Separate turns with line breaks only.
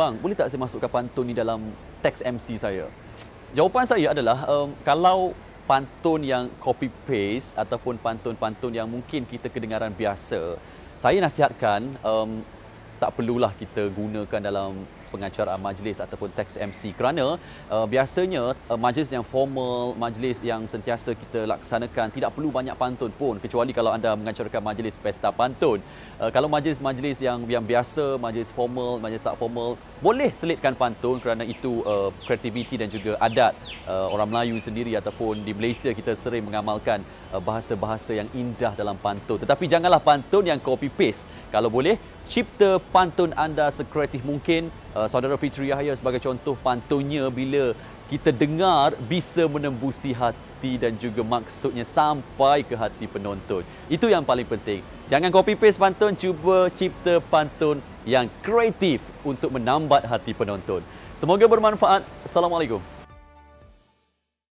bang boleh tak saya masukkan pantun ni dalam teks MC saya? Jawapan saya adalah um, kalau pantun yang copy paste ataupun pantun-pantun yang mungkin kita kedengaran biasa, saya nasihatkan um, tak perlulah kita gunakan dalam pengacara majlis ataupun teks MC kerana uh, biasanya uh, majlis yang formal, majlis yang sentiasa kita laksanakan tidak perlu banyak pantun pun kecuali kalau anda mengacarakan majlis pesta pantun. Uh, kalau majlis-majlis yang yang biasa, majlis formal, majlis tak formal, boleh selitkan pantun kerana itu uh, kreativiti dan juga adat uh, orang Melayu sendiri ataupun di Malaysia kita sering mengamalkan uh, bahasa-bahasa yang indah dalam pantun. Tetapi janganlah pantun yang copy paste. Kalau boleh cipta pantun anda sekreatif mungkin Uh, saudara Fitri Yahya sebagai contoh pantunnya bila kita dengar bisa menembusi hati dan juga maksudnya sampai ke hati penonton. Itu yang paling penting. Jangan copy paste pantun, cuba cipta pantun yang kreatif untuk menambat hati penonton. Semoga bermanfaat. Assalamualaikum.